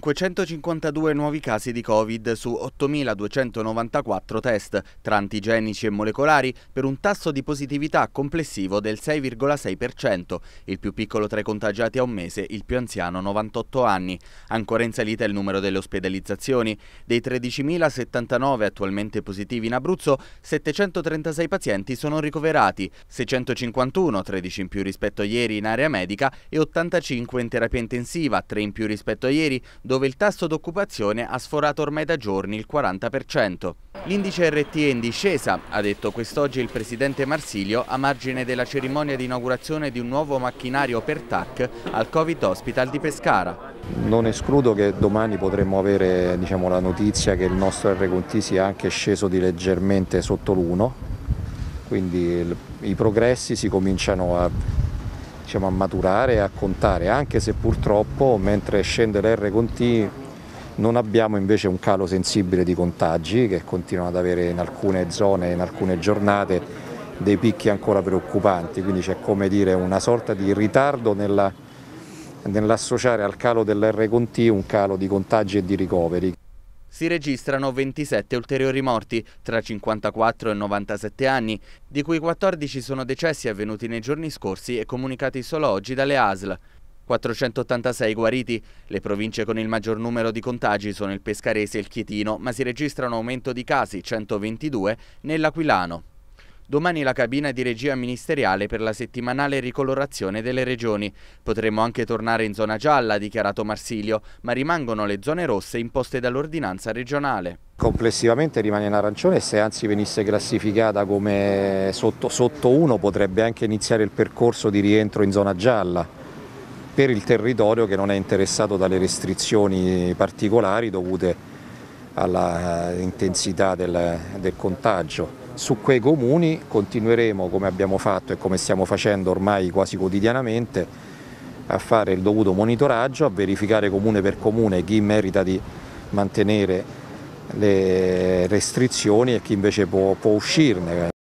552 nuovi casi di Covid su 8.294 test, tra antigenici e molecolari, per un tasso di positività complessivo del 6,6%, il più piccolo tra i contagiati a un mese, il più anziano 98 anni. Ancora in salita il numero delle ospedalizzazioni. Dei 13.079 attualmente positivi in Abruzzo, 736 pazienti sono ricoverati, 651, 13 in più rispetto a ieri in area medica e 85 in terapia intensiva, 3 in più rispetto a ieri, dove il tasso d'occupazione ha sforato ormai da giorni il 40%. L'indice RT è in discesa, ha detto quest'oggi il presidente Marsilio a margine della cerimonia di inaugurazione di un nuovo macchinario per TAC al Covid Hospital di Pescara. Non escludo che domani potremmo avere diciamo, la notizia che il nostro RQT sia anche sceso di leggermente sotto l'1, quindi i progressi si cominciano a diciamo, a maturare e a contare, anche se purtroppo mentre scende l'R con T non abbiamo invece un calo sensibile di contagi che continuano ad avere in alcune zone, in alcune giornate, dei picchi ancora preoccupanti, quindi c'è come dire una sorta di ritardo nell'associare al calo dell'R con T un calo di contagi e di ricoveri si registrano 27 ulteriori morti tra 54 e 97 anni, di cui 14 sono decessi avvenuti nei giorni scorsi e comunicati solo oggi dalle ASL. 486 guariti. Le province con il maggior numero di contagi sono il Pescarese e il Chietino, ma si registra un aumento di casi, 122, nell'Aquilano. Domani la cabina di regia ministeriale per la settimanale ricolorazione delle regioni. Potremmo anche tornare in zona gialla, ha dichiarato Marsilio, ma rimangono le zone rosse imposte dall'ordinanza regionale. Complessivamente rimane in arancione e se anzi venisse classificata come sotto, sotto 1 potrebbe anche iniziare il percorso di rientro in zona gialla per il territorio che non è interessato dalle restrizioni particolari dovute all'intensità del, del contagio. Su quei comuni continueremo, come abbiamo fatto e come stiamo facendo ormai quasi quotidianamente, a fare il dovuto monitoraggio, a verificare comune per comune chi merita di mantenere le restrizioni e chi invece può, può uscirne.